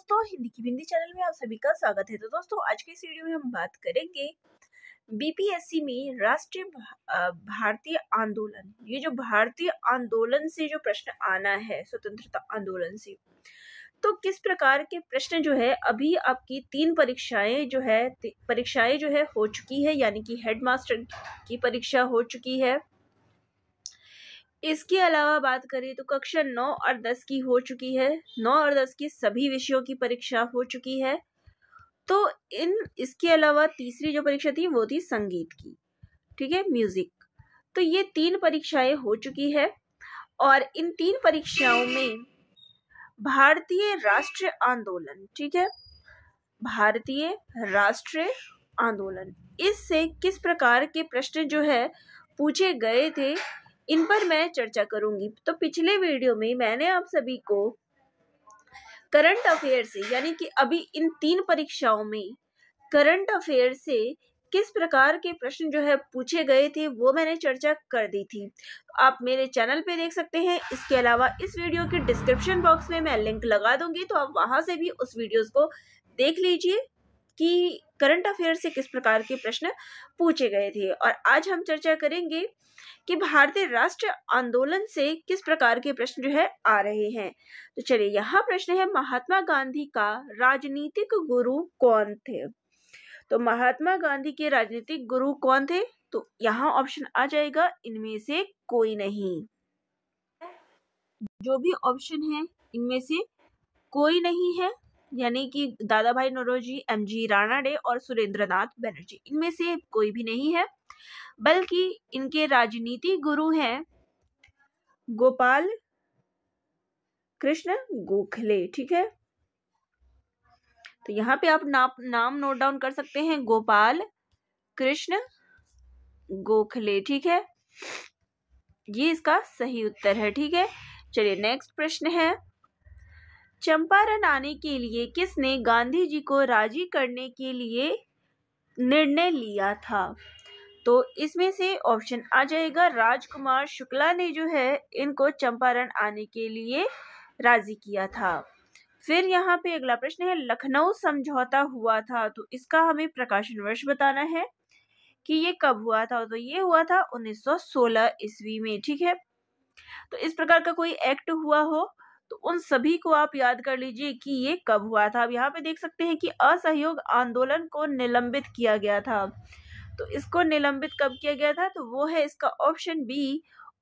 दोस्तों हिंदी की हिंदी चैनल में आप सभी का स्वागत है तो दोस्तों आज के इस वीडियो में हम बात करेंगे बीपीएससी में राष्ट्रीय भारतीय आंदोलन ये जो भारतीय आंदोलन से जो प्रश्न आना है स्वतंत्रता आंदोलन से तो किस प्रकार के प्रश्न जो है अभी आपकी तीन परीक्षाएं जो है परीक्षाएं जो है हो चुकी है यानी कि हेडमास्टर की परीक्षा हो चुकी है इसके अलावा बात करें तो कक्षा नौ और दस की हो चुकी है नौ और दस की सभी विषयों की परीक्षा हो चुकी है तो इन इसके अलावा तीसरी जो परीक्षा थी वो थी संगीत की ठीक है म्यूज़िक तो ये तीन परीक्षाएं हो चुकी है और इन तीन परीक्षाओं में भारतीय राष्ट्रीय आंदोलन ठीक है भारतीय राष्ट्रीय आंदोलन इससे किस प्रकार के प्रश्न जो है पूछे गए थे इन पर मैं चर्चा करूंगी तो पिछले वीडियो में मैंने आप सभी को करंट अफेयर से यानी कि अभी इन तीन परीक्षाओं में करंट अफेयर से किस प्रकार के प्रश्न जो है पूछे गए थे वो मैंने चर्चा कर दी थी आप मेरे चैनल पे देख सकते हैं इसके अलावा इस वीडियो के डिस्क्रिप्शन बॉक्स में मैं लिंक लगा दूंगी तो आप वहां से भी उस वीडियोस को देख लीजिए कि करंट अफेयर से किस प्रकार के प्रश्न पूछे गए थे और आज हम चर्चा करेंगे कि भारतीय राष्ट्र आंदोलन से किस प्रकार के प्रश्न जो है आ रहे हैं तो चलिए यहाँ प्रश्न है महात्मा गांधी का राजनीतिक गुरु कौन थे तो महात्मा गांधी के राजनीतिक गुरु कौन थे तो यहाँ ऑप्शन आ जाएगा इनमें से कोई नहीं जो भी ऑप्शन है इनमें से कोई नहीं है यानी कि Dadabhai Naoroji M G Ranade और सुरेंद्र नाथ बनर्जी इनमें से कोई भी नहीं है बल्कि इनके राजनीति गुरु हैं गोपाल कृष्ण गोखले ठीक है तो यहाँ पे आप नाम नाम नोट डाउन कर सकते हैं गोपाल कृष्ण गोखले ठीक है ये इसका सही उत्तर है ठीक है चलिए नेक्स्ट प्रश्न है चंपारण आने के लिए किसने गांधी जी को राजी करने के लिए निर्णय लिया था तो इसमें से ऑप्शन आ जाएगा राजकुमार शुक्ला ने जो है इनको चंपारण आने के लिए राजी किया था फिर यहाँ पे अगला प्रश्न है लखनऊ समझौता हुआ था तो इसका हमें प्रकाशन वर्ष बताना है कि ये कब हुआ था तो ये हुआ था 1916 ईस्वी में ठीक है तो इस प्रकार का कोई एक्ट हुआ हो तो उन सभी को आप याद कर लीजिए कि ये कब हुआ था आप यहाँ पे देख सकते हैं कि असहयोग आंदोलन को निलंबित किया गया था तो इसको निलंबित कब किया गया था तो वो है इसका ऑप्शन बी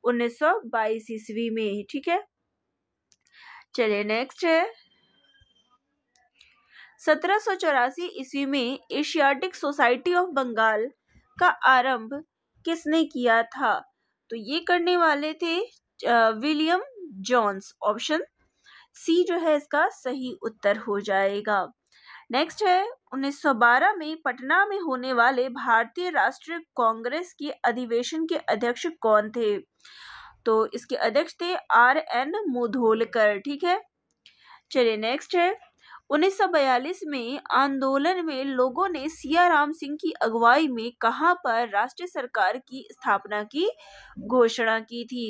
1922 ईस्वी में ठीक है चलिए नेक्स्ट है सत्रह सौ चौरासी ईस्वी में एशियाटिक सोसाइटी ऑफ बंगाल का आरंभ किसने किया था तो ये करने वाले थे विलियम जॉन्स ऑप्शन सी जो है इसका सही उत्तर हो जाएगा नेक्स्ट है 1912 में पटना में होने वाले भारतीय राष्ट्रीय कांग्रेस के अधिवेशन के अध्यक्ष कौन थे तो इसके अध्यक्ष थे आर एन मुधोलकर ठीक है चलिए नेक्स्ट है 1942 में आंदोलन में लोगों ने सियाराम सिंह की अगुवाई में कहां पर राष्ट्रीय सरकार की स्थापना की घोषणा की थी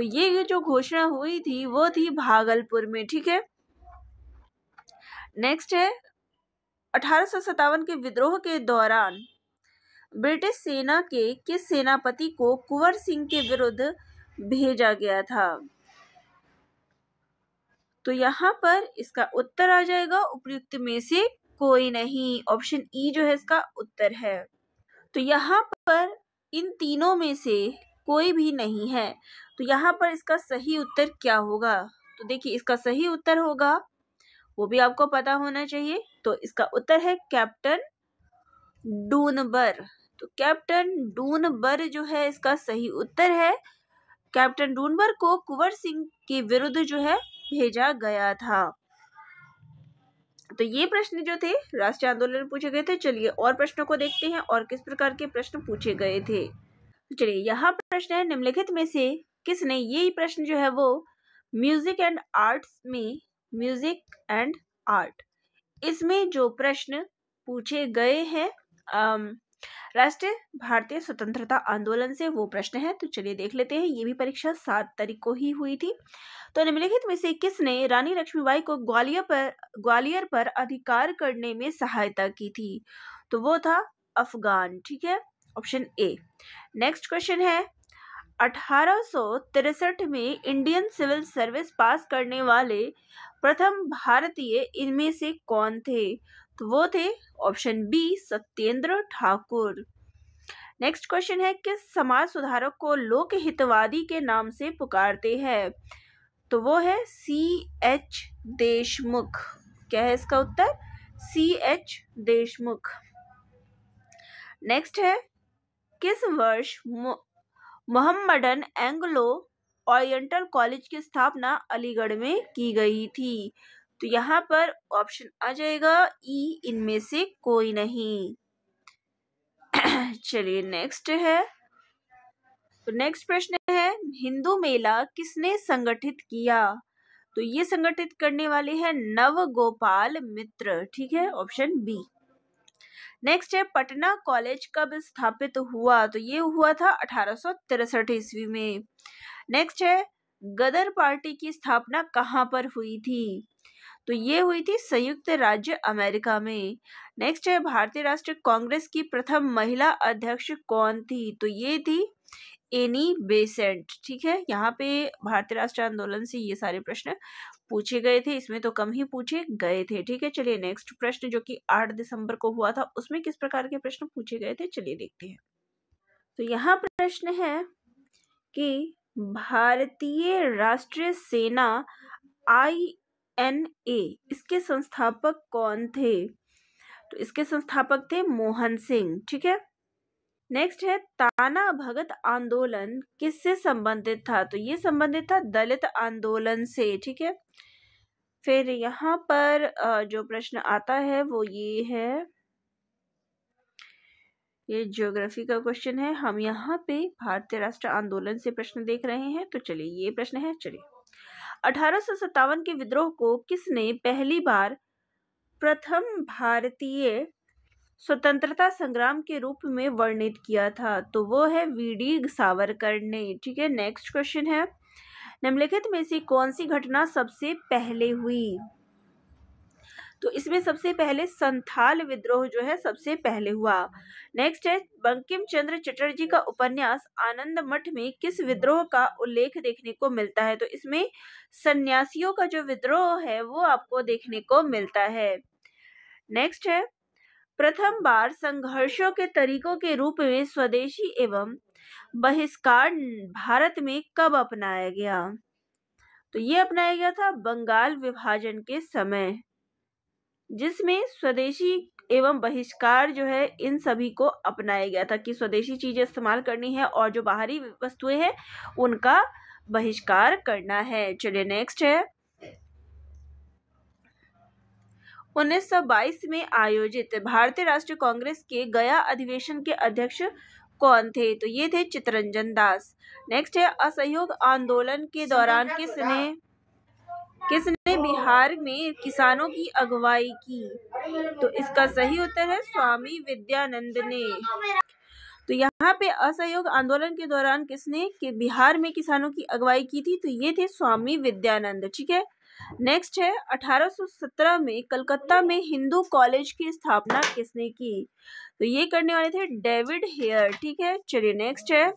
तो ये जो घोषणा हुई थी वो थी भागलपुर में ठीक है नेक्स्ट है अठारह के विद्रोह के दौरान ब्रिटिश सेना के किस सेनापति को कुंवर सिंह के विरुद्ध भेजा गया था तो यहाँ पर इसका उत्तर आ जाएगा उपयुक्त में से कोई नहीं ऑप्शन ई e जो है इसका उत्तर है तो यहाँ पर इन तीनों में से कोई भी नहीं है तो यहाँ पर इसका सही उत्तर क्या होगा तो देखिए इसका सही उत्तर होगा वो भी आपको पता होना चाहिए तो इसका उत्तर है कैप्टन डूनबर तो कैप्टन डूनबर जो है इसका सही उत्तर है कैप्टन डूनबर को कुंवर सिंह के विरुद्ध जो है भेजा गया था तो ये प्रश्न जो थे राष्ट्रीय आंदोलन में पूछे गए थे चलिए और प्रश्नों को देखते हैं और किस प्रकार के प्रश्न पूछे गए थे तो चलिए यहाँ प्रश्न है निम्नलिखित में से किसने ये प्रश्न जो है वो म्यूजिक एंड आर्ट्स में म्यूजिक एंड आर्ट इसमें जो प्रश्न पूछे गए हैं राष्ट्रीय भारतीय स्वतंत्रता आंदोलन से वो प्रश्न है तो चलिए देख लेते हैं ये भी परीक्षा सात तारीख को ही हुई थी तो निम्नलिखित में से किसने रानी लक्ष्मीबाई को ग्वालियर पर ग्वालियर पर अधिकार करने में सहायता की थी तो वो था अफगान ठीक है ऑप्शन ए नेक्स्ट क्वेश्चन है अठारह में इंडियन सिविल सर्विस पास करने वाले प्रथम भारतीय इनमें से कौन थे तो वो थे option b Satyendra Thakur next question है किस समाज सुधारक को लोक हितवादी के नाम से पुकारते हैं तो वो है सी एच देशमुख क्या है इसका उत्तर सी एच देशमुख नेक्स्ट है किस वर्ष मोहम्मडन एंग्लो ओरिएंटल कॉलेज की स्थापना अलीगढ़ में की गई थी तो यहाँ पर ऑप्शन आ जाएगा ई इनमें से कोई नहीं चलिए नेक्स्ट है तो नेक्स्ट प्रश्न है हिंदू मेला किसने संगठित किया तो ये संगठित करने वाले हैं नव गोपाल मित्र ठीक है ऑप्शन बी नेक्स्ट है पटना कॉलेज कब स्थापित हुआ तो ये हुआ था अठारह ईस्वी में नेक्स्ट है गदर पार्टी की स्थापना कहाँ पर हुई थी तो ये हुई थी संयुक्त राज्य अमेरिका में नेक्स्ट है भारतीय राष्ट्रीय कांग्रेस की प्रथम महिला अध्यक्ष कौन थी तो ये थी एनी बेसेंट ठीक है यहाँ पे भारतीय राष्ट्र आंदोलन से ये सारे प्रश्न पूछे गए थे इसमें तो कम ही पूछे गए थे ठीक है चलिए नेक्स्ट प्रश्न जो कि आठ दिसंबर को हुआ था उसमें किस प्रकार के प्रश्न पूछे गए थे चलिए देखते हैं तो यहाँ प्रश्न है कि भारतीय राष्ट्रीय सेना आई एन ए इसके संस्थापक कौन थे तो इसके संस्थापक थे मोहन सिंह ठीक है नेक्स्ट है ताना भगत आंदोलन किससे संबंधित था तो ये संबंधित था दलित आंदोलन से ठीक है फिर यहाँ पर जो प्रश्न आता है वो ये है ये ज्योग्राफी का क्वेश्चन है हम यहाँ पे भारतीय राष्ट्र आंदोलन से प्रश्न देख रहे हैं तो चलिए ये प्रश्न है चलिए अठारह के विद्रोह को किसने पहली बार प्रथम भारतीय स्वतंत्रता संग्राम के रूप में वर्णित किया था तो वो है वी डी सावरकर ने ठीक है नेक्स्ट क्वेश्चन है निम्नलिखित में से कौन सी घटना सबसे पहले हुई तो इसमें सबसे पहले संथाल विद्रोह जो है सबसे पहले हुआ नेक्स्ट है बंकिम चंद्र चटर्जी का उपन्यास आनंद मठ में किस विद्रोह का उल्लेख देखने को मिलता है तो इसमें सन्यासियों का जो विद्रोह है वो आपको देखने को मिलता है नेक्स्ट है प्रथम बार संघर्षों के तरीकों के रूप में स्वदेशी एवं बहिष्कार भारत में कब अपनाया गया तो ये अपनाया गया था बंगाल विभाजन के समय जिसमें स्वदेशी एवं बहिष्कार जो है इन सभी को अपनाया गया था कि स्वदेशी चीज़ें इस्तेमाल करनी है और जो बाहरी वस्तुएं हैं उनका बहिष्कार करना है चलिए नेक्स्ट है 1922 में आयोजित भारतीय राष्ट्रीय कांग्रेस के गया अधिवेशन के अध्यक्ष कौन थे तो ये थे चितरंजन दास नेक्स्ट है असहयोग आंदोलन के दौरान किसने किसने बिहार में किसानों की अगुवाई की तो इसका सही उत्तर है स्वामी विद्यानंद ने तो यहाँ पे असहयोग आंदोलन के दौरान किसने कि बिहार में किसानों की अगुवाई की थी तो ये थे स्वामी विद्यानंद ठीक है नेक्स्ट है 1817 में कलकत्ता में हिंदू कॉलेज की स्थापना किसने की तो ये करने वाले थे डेविड हेयर ठीक है चलिए नेक्स्ट है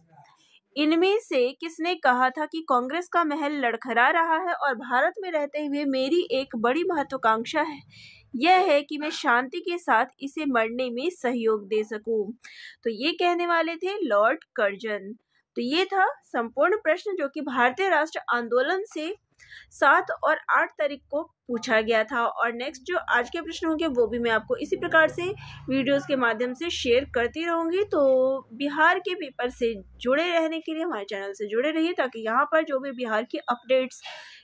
इनमें से किसने कहा था कि कांग्रेस का महल लड़खड़ा रहा है और भारत में रहते हुए मेरी एक बड़ी महत्वाकांक्षा है यह है कि मैं शांति के साथ इसे मरने में सहयोग दे सकूं। तो ये कहने वाले थे लॉर्ड कर्जन तो ये था संपूर्ण प्रश्न जो कि भारतीय राष्ट्र आंदोलन से सात और आठ तारीख को पूछा गया था और नेक्स्ट जो आज के प्रश्न होंगे वो भी मैं आपको इसी प्रकार से वीडियोस के माध्यम से शेयर करती रहूँगी तो बिहार के पेपर से जुड़े रहने के लिए हमारे चैनल से जुड़े रहिए ताकि यहाँ पर जो भी बिहार की अपडेट्स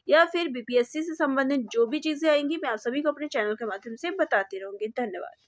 या फिर बीपीएससी से संबंधित जो भी चीज़ें आएंगी मैं आप सभी को अपने चैनल के माध्यम से बताती रहूँगी धन्यवाद